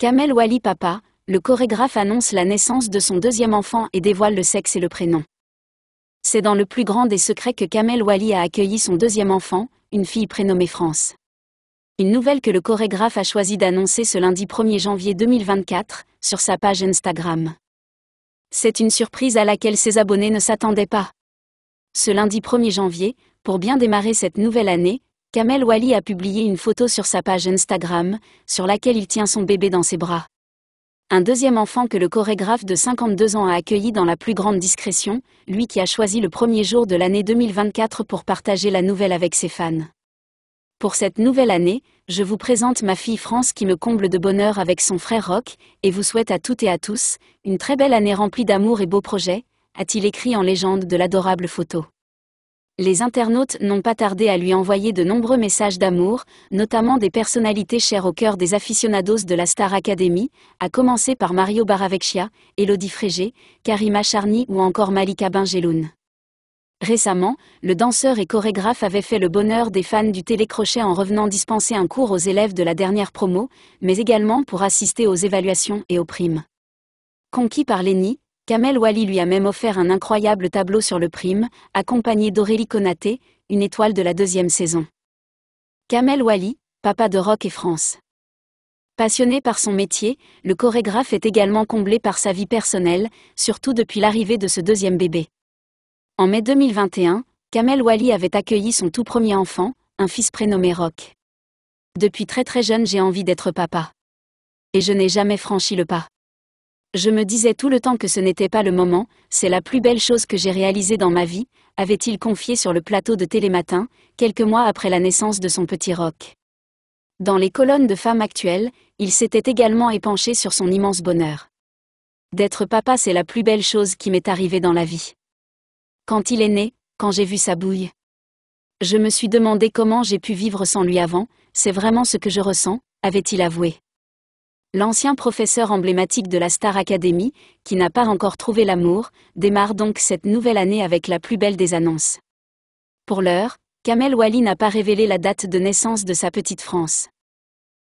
Kamel Wali Papa, le chorégraphe annonce la naissance de son deuxième enfant et dévoile le sexe et le prénom. C'est dans le plus grand des secrets que Kamel Wali a accueilli son deuxième enfant, une fille prénommée France. Une nouvelle que le chorégraphe a choisi d'annoncer ce lundi 1er janvier 2024, sur sa page Instagram. C'est une surprise à laquelle ses abonnés ne s'attendaient pas. Ce lundi 1er janvier, pour bien démarrer cette nouvelle année, Kamel Wali a publié une photo sur sa page Instagram, sur laquelle il tient son bébé dans ses bras. Un deuxième enfant que le chorégraphe de 52 ans a accueilli dans la plus grande discrétion, lui qui a choisi le premier jour de l'année 2024 pour partager la nouvelle avec ses fans. Pour cette nouvelle année, je vous présente ma fille France qui me comble de bonheur avec son frère Rock, et vous souhaite à toutes et à tous, une très belle année remplie d'amour et beaux projets, a-t-il écrit en légende de l'adorable photo les internautes n'ont pas tardé à lui envoyer de nombreux messages d'amour, notamment des personnalités chères au cœur des aficionados de la Star Academy, à commencer par Mario Baravecchia, Elodie Frégé, Karima Charny ou encore Malika Benjeloun. Récemment, le danseur et chorégraphe avait fait le bonheur des fans du télécrochet en revenant dispenser un cours aux élèves de la dernière promo, mais également pour assister aux évaluations et aux primes. Conquis par Lenny, Kamel Wally lui a même offert un incroyable tableau sur le prime, accompagné d'Aurélie Konaté, une étoile de la deuxième saison. Kamel Wally, papa de Rock et France. Passionné par son métier, le chorégraphe est également comblé par sa vie personnelle, surtout depuis l'arrivée de ce deuxième bébé. En mai 2021, Kamel Wally avait accueilli son tout premier enfant, un fils prénommé Rock. Depuis très très jeune j'ai envie d'être papa. Et je n'ai jamais franchi le pas. Je me disais tout le temps que ce n'était pas le moment, c'est la plus belle chose que j'ai réalisée dans ma vie, avait-il confié sur le plateau de Télématin, quelques mois après la naissance de son petit roc. Dans les colonnes de femmes actuelles, il s'était également épanché sur son immense bonheur. D'être papa, c'est la plus belle chose qui m'est arrivée dans la vie. Quand il est né, quand j'ai vu sa bouille, je me suis demandé comment j'ai pu vivre sans lui avant, c'est vraiment ce que je ressens, avait-il avoué. L'ancien professeur emblématique de la Star Academy, qui n'a pas encore trouvé l'amour, démarre donc cette nouvelle année avec la plus belle des annonces. Pour l'heure, Kamel Wali n'a pas révélé la date de naissance de sa petite France.